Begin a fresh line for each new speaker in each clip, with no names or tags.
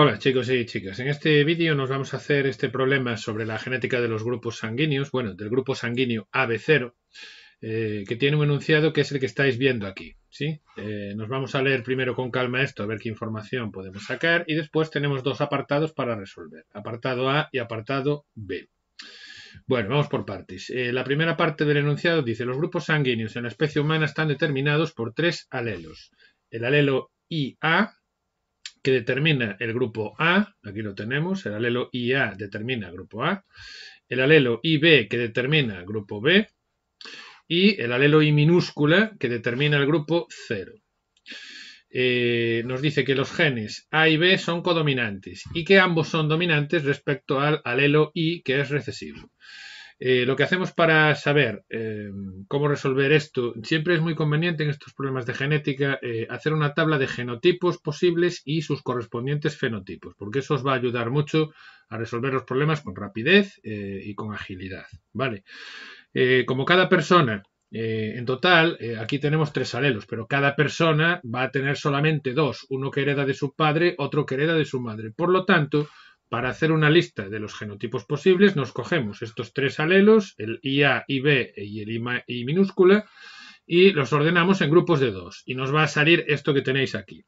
Hola chicos y chicas, en este vídeo nos vamos a hacer este problema sobre la genética de los grupos sanguíneos, bueno, del grupo sanguíneo AB0, eh, que tiene un enunciado que es el que estáis viendo aquí, ¿sí? Eh, nos vamos a leer primero con calma esto, a ver qué información podemos sacar, y después tenemos dos apartados para resolver, apartado A y apartado B. Bueno, vamos por partes. Eh, la primera parte del enunciado dice, los grupos sanguíneos en la especie humana están determinados por tres alelos, el alelo IA, que determina el grupo A, aquí lo tenemos, el alelo IA determina grupo A, el alelo IB que determina grupo B y el alelo I minúscula que determina el grupo 0. Eh, nos dice que los genes A y B son codominantes y que ambos son dominantes respecto al alelo I que es recesivo. Eh, lo que hacemos para saber eh, cómo resolver esto, siempre es muy conveniente en estos problemas de genética eh, hacer una tabla de genotipos posibles y sus correspondientes fenotipos, porque eso os va a ayudar mucho a resolver los problemas con rapidez y con agilidad. ¿vale? como cada persona en total, aquí tenemos tres alelos, pero cada persona va a tener solamente dos, uno que hereda de su padre, otro que hereda de su madre. Por lo tanto, para hacer una lista de los genotipos posibles, nos cogemos estos tres alelos, el IA, IB y el I minúscula, y los ordenamos en grupos de dos. Y nos va a salir esto que tenéis aquí.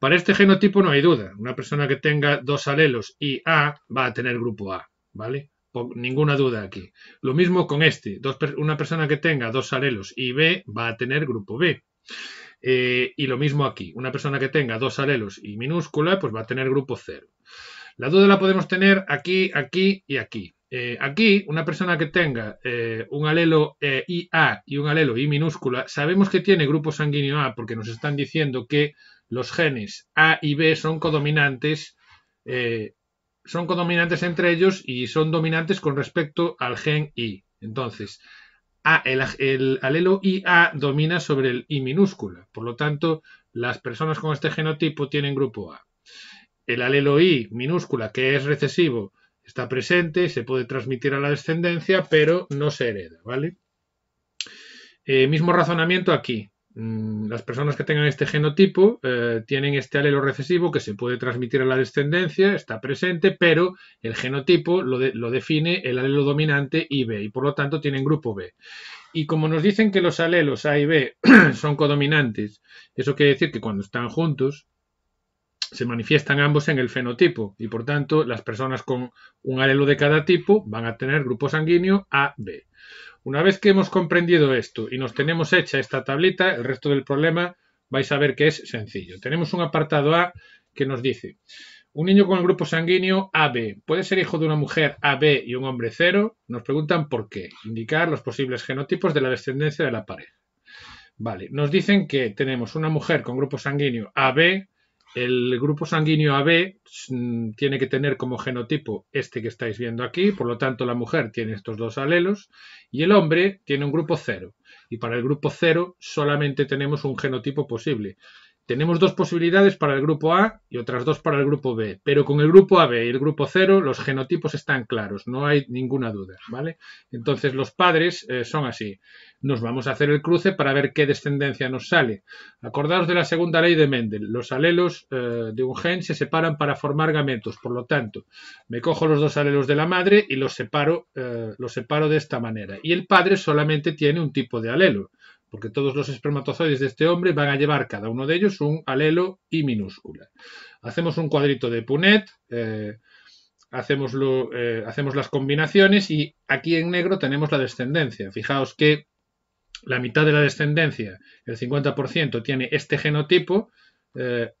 Para este genotipo no hay duda. Una persona que tenga dos alelos IA va a tener grupo A, ¿vale? ninguna duda aquí. Lo mismo con este. una persona que tenga dos alelos IB va a tener grupo B. Eh, y lo mismo aquí. Una persona que tenga dos alelos y minúscula, pues va a tener grupo 0. La duda la podemos tener aquí, aquí y aquí. Eh, aquí, una persona que tenga eh, un alelo eh, IA y un alelo I minúscula, sabemos que tiene grupo sanguíneo A porque nos están diciendo que los genes A y B son codominantes, son codominantes entre ellos y son dominantes con respecto al gen I. Entonces, A, el, el alelo IA domina sobre el I minúscula. Por lo tanto, las personas con este genotipo tienen grupo A el alelo I, minúscula, que es recesivo, está presente se puede transmitir a la descendencia, pero no se hereda, ¿vale? Eh, mismo razonamiento aquí. Mm, las personas que tengan este genotipo eh, tienen este alelo recesivo que se puede transmitir a la descendencia, está presente, pero el genotipo lo, lo define el alelo dominante IB y por lo tanto tienen grupo B. Y como nos dicen que los alelos A y B son codominantes, eso quiere decir que cuando están juntos, se manifiestan ambos en el fenotipo y por tanto las personas con un alelo de cada tipo van a tener grupo sanguíneo AB. Una vez que hemos comprendido esto y nos tenemos hecha esta tablita, el resto del problema vais a ver que es sencillo. Tenemos un apartado A que nos dice, un niño con el grupo sanguíneo AB puede ser hijo de una mujer AB y un hombre cero. Nos preguntan por qué. Indicar los posibles genotipos de la descendencia de la pareja. Vale, nos dicen que tenemos una mujer con grupo sanguíneo AB el grupo sanguíneo AB mm, tiene que tener como genotipo este que estáis viendo aquí, por lo tanto la mujer tiene estos dos alelos y el hombre tiene un grupo cero. Y para el grupo cero solamente tenemos un genotipo posible, tenemos dos posibilidades para el grupo A y otras dos para el grupo B, pero con el grupo AB y el grupo 0 los genotipos están claros, no hay ninguna duda, ¿vale? Entonces los padres eh, son así. Nos vamos a hacer el cruce para ver qué descendencia nos sale. Acordaos de la segunda ley de Mendel, los alelos eh, de un gen se separan para formar gametos, por lo tanto, me cojo los dos alelos de la madre y los separo, eh, los separo de esta manera. Y el padre solamente tiene un tipo de alelo porque todos los espermatozoides de este hombre van a llevar cada uno de ellos un alelo y minúscula. Hacemos un cuadrito de Punet, eh, eh, hacemos, las combinaciones y aquí en negro tenemos la descendencia. Fijaos que la mitad de la descendencia, el 50%, tiene este genotipo, eh,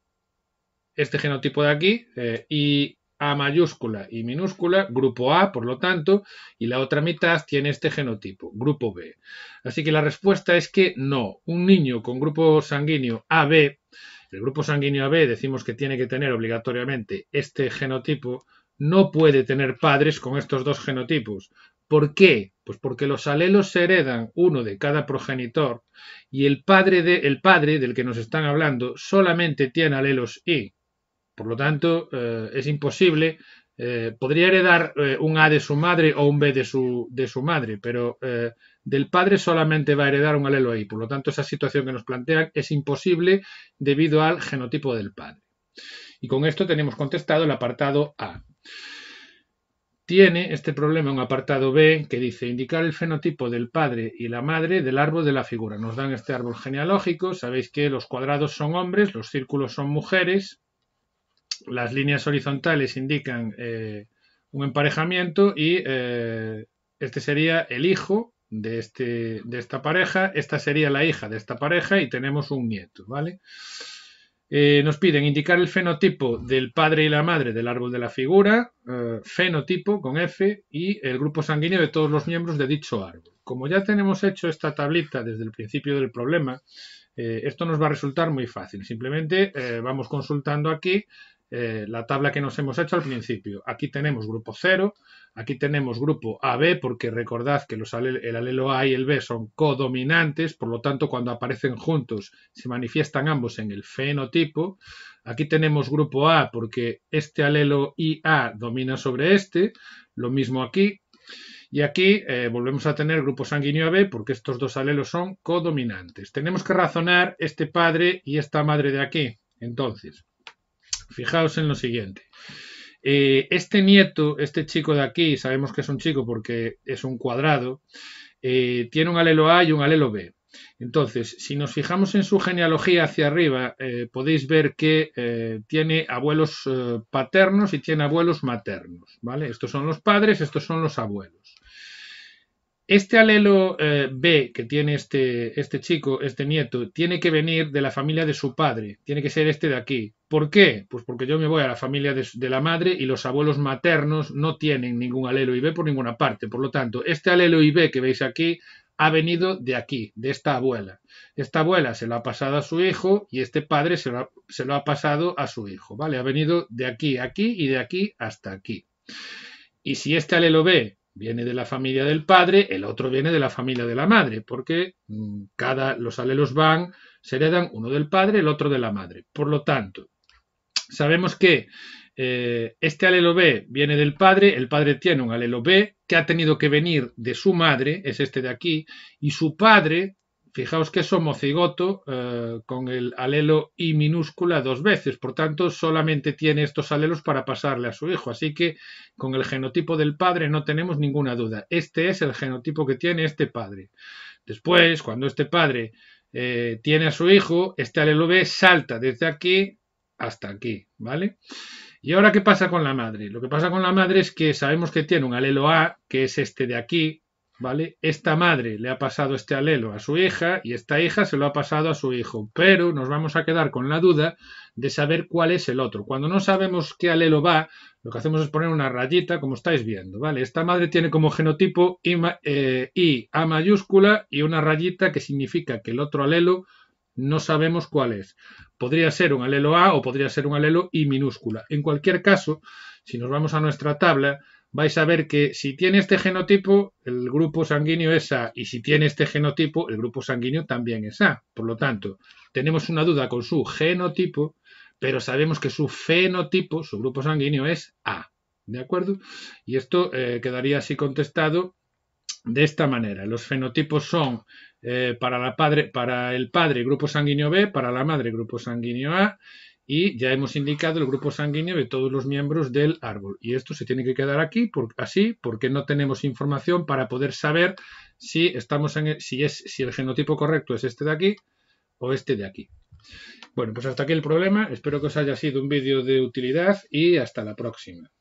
este genotipo de aquí, y a mayúscula y minúscula, grupo A, por lo tanto, y la otra mitad tiene este genotipo, grupo B. Así que la respuesta es que no. Un niño con grupo sanguíneo AB, el grupo sanguíneo AB decimos que tiene que tener obligatoriamente este genotipo, no puede tener padres con estos dos genotipos. ¿Por qué? Pues porque los alelos se heredan uno de cada progenitor y el padre, de, el padre del que nos están hablando solamente tiene alelos I, por lo tanto, eh, es imposible. Eh, podría heredar eh, un A de su madre o un B de su, de su madre, pero del padre solamente va a heredar un alelo I. Por lo tanto, esa situación que nos plantean es imposible debido al genotipo del padre. Y con esto tenemos contestado el apartado A. Tiene este problema un apartado B que dice indicar el fenotipo del padre y la madre del árbol de la figura. Nos dan este árbol genealógico. Sabéis que los cuadrados son hombres, los círculos son mujeres, las líneas horizontales indican eh, un emparejamiento y eh, este sería el hijo de, este, de esta pareja, esta sería la hija de esta pareja y tenemos un nieto, ¿vale? Eh, nos piden indicar el fenotipo del padre y la madre del árbol de la figura, fenotipo con F y el grupo sanguíneo de todos los miembros de dicho árbol. Como ya tenemos hecho esta tablita desde el principio del problema, esto nos va a resultar muy fácil. Simplemente vamos consultando aquí eh, la tabla que nos hemos hecho al principio. Aquí tenemos grupo 0, aquí tenemos grupo AB, porque recordad que los el alelo A y el B son codominantes, por lo tanto cuando aparecen juntos se manifiestan ambos en el fenotipo. Aquí tenemos grupo A porque este alelo IA domina sobre este, lo mismo aquí. Y aquí eh, volvemos a tener grupo sanguíneo AB porque estos dos alelos son codominantes. Tenemos que razonar este padre y esta madre de aquí. Entonces, Fijaos en lo siguiente. Eh, este nieto, este chico de aquí, sabemos que es un chico porque es un cuadrado, eh, tiene un alelo A y un alelo B. Entonces, si nos fijamos en su genealogía hacia arriba, eh, podéis ver que tiene abuelos paternos y tiene abuelos maternos, ¿vale? Estos son los padres, estos son los abuelos. Este alelo eh, B que tiene este, este chico, este nieto, tiene que venir de la familia de su padre, tiene que ser este de aquí. ¿Por qué? Pues porque yo me voy a la familia de, la madre y los abuelos maternos no tienen ningún alelo IB por ninguna parte. Por lo tanto, este alelo IB que veis aquí ha venido de aquí, de esta abuela. Esta abuela se lo ha pasado a su hijo y este padre se lo ha, se lo ha pasado a su hijo, ¿vale? Ha venido de aquí a aquí y de aquí hasta aquí. Y si este alelo B viene de la familia del padre, el otro viene de la familia de la madre, porque mm, cada, los alelos van, se heredan uno del padre, el otro de la madre. Por lo tanto, sabemos que eh, este alelo B viene del padre, el padre tiene un alelo B que ha tenido que venir de su madre, es este de aquí, y su padre Fijaos que es homocigoto eh, con el alelo I minúscula dos veces, por tanto solamente tiene estos alelos para pasarle a su hijo, así que con el genotipo del padre no tenemos ninguna duda, este es el genotipo que tiene este padre. Después, cuando este padre eh, tiene a su hijo, este alelo B salta desde aquí hasta aquí, ¿vale? ¿Y ahora qué pasa con la madre? Lo que pasa con la madre es que sabemos que tiene un alelo A, que es este de aquí, ¿vale? Esta madre le ha pasado este alelo a su hija y esta hija se lo ha pasado a su hijo, pero nos vamos a quedar con la duda de saber cuál es el otro. Cuando no sabemos qué alelo va, lo que hacemos es poner una rayita, como estáis viendo, ¿vale? Esta madre tiene como genotipo I, eh, I A mayúscula y una rayita que significa que el otro alelo no sabemos cuál es. Podría ser un alelo A o podría ser un alelo I minúscula. En cualquier caso, si nos vamos a nuestra tabla, vais a ver que si tiene este genotipo, el grupo sanguíneo es A, y si tiene este genotipo, el grupo sanguíneo también es A. Por lo tanto, tenemos una duda con su genotipo, pero sabemos que su fenotipo, su grupo sanguíneo, es A. ¿De acuerdo? Y esto eh, quedaría así contestado de esta manera. Los fenotipos son eh, para, la para el padre grupo sanguíneo B, para la madre grupo sanguíneo A, y ya hemos indicado el grupo sanguíneo de todos los miembros del árbol. Y esto se tiene que quedar aquí, así, porque no tenemos información para poder saber si, estamos en, si, es, si el genotipo correcto es este de aquí o este de aquí. Bueno, pues hasta aquí el problema. Espero que os haya sido un vídeo de utilidad y hasta la próxima.